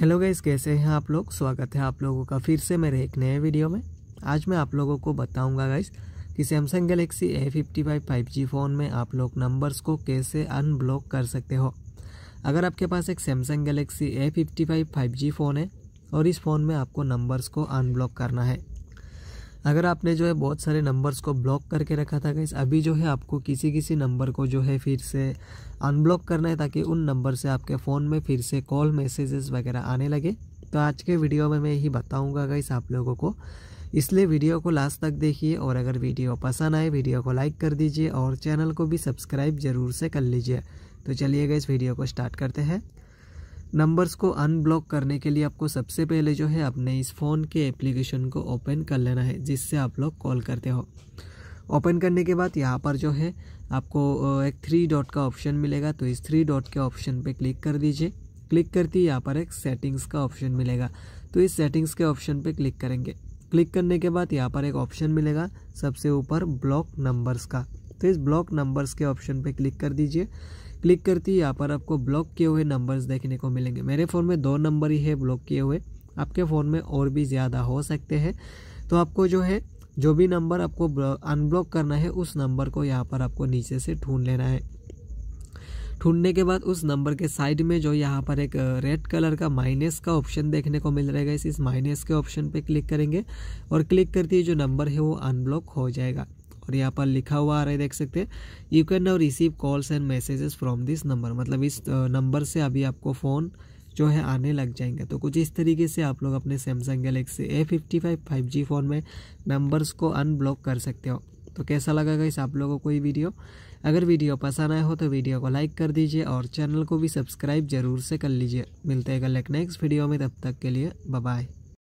hello guys कैसे हैं आप लोग स्वागत है आप लोगों का फिर से मेरे एक नए वीडियो में आज मैं आप लोगों को बताऊंगा गाइस कि Samsung Galaxy A fifty five five G phone में आप लोग नंबर्स को कैसे अनब्लॉक कर सकते हो अगर आपके पास एक Samsung Galaxy A fifty five five G phone है और इस फ़ोन में आपको नंबर्स को अनब्लॉक करना है अगर आपने जो है बहुत सारे नंबर्स को ब्लॉक करके रखा था गैस अभी जो है आपको किसी किसी नंबर को जो है फिर से अनब्लॉक करना है ताकि उन नंबर से आपके फ़ोन में फिर से कॉल मैसेजेस वगैरह आने लगे तो आज के वीडियो में मैं यही बताऊँगा गैस आप लोगों को इसलिए वीडियो को लास्ट तक देखिए और अगर वीडियो पसंद आए वीडियो को लाइक कर दीजिए और चैनल को भी सब्सक्राइब ज़रूर से कर लीजिए तो चलिए गए इस वीडियो को स्टार्ट करते हैं नंबर्स को अनब्लॉक करने के लिए आपको सबसे पहले जो है अपने इस फ़ोन के एप्लीकेशन को ओपन कर लेना है जिससे आप लोग कॉल करते हो ओपन करने के बाद यहाँ पर जो है आपको एक थ्री डॉट का ऑप्शन मिलेगा तो इस थ्री डॉट के ऑप्शन पे क्लिक कर दीजिए क्लिक करती यहाँ पर एक सेटिंग्स का ऑप्शन मिलेगा तो इस सेटिंग्स के ऑप्शन पे क्लिक करेंगे क्लिक करने के बाद यहाँ पर एक ऑप्शन मिलेगा सबसे ऊपर ब्लॉक नंबर्स का तो इस ब्लॉक नंबर्स के ऑप्शन पे क्लिक कर दीजिए क्लिक करते ही यहाँ पर आपको ब्लॉक किए हुए नंबर्स देखने को मिलेंगे मेरे फ़ोन में दो नंबर ही है ब्लॉक किए हुए आपके फ़ोन में और भी ज़्यादा हो सकते हैं तो आपको जो है जो भी नंबर आपको अनब्लॉक करना है उस नंबर को यहाँ पर आपको नीचे से ढूंढ लेना है ढूंढने के बाद उस नंबर के साइड में जो यहाँ पर एक रेड कलर का माइनस का ऑप्शन देखने को मिल रहेगा इस माइनस के ऑप्शन पे क्लिक करेंगे और क्लिक करते ही जो नंबर है वो अनब्लॉक हो जाएगा और यहाँ पर लिखा हुआ आ रहा है देख सकते हैं you can now receive calls and messages from this number मतलब इस नंबर से अभी आपको फ़ोन जो है आने लग जाएंगे तो कुछ इस तरीके से आप लोग अपने Samsung Galaxy A fifty five five G phone में नंबर्स को अनब्लॉक कर सकते हो तो कैसा लगा इस आप लोगों को ये वीडियो अगर वीडियो पसंद आया हो तो वीडियो को लाइक कर दीजिए और चैनल को भी सब्सक्राइब जरूर से कर लीजिए मिलते हैं कल नेक्स्ट वीडियो में तब तक के लिए बाय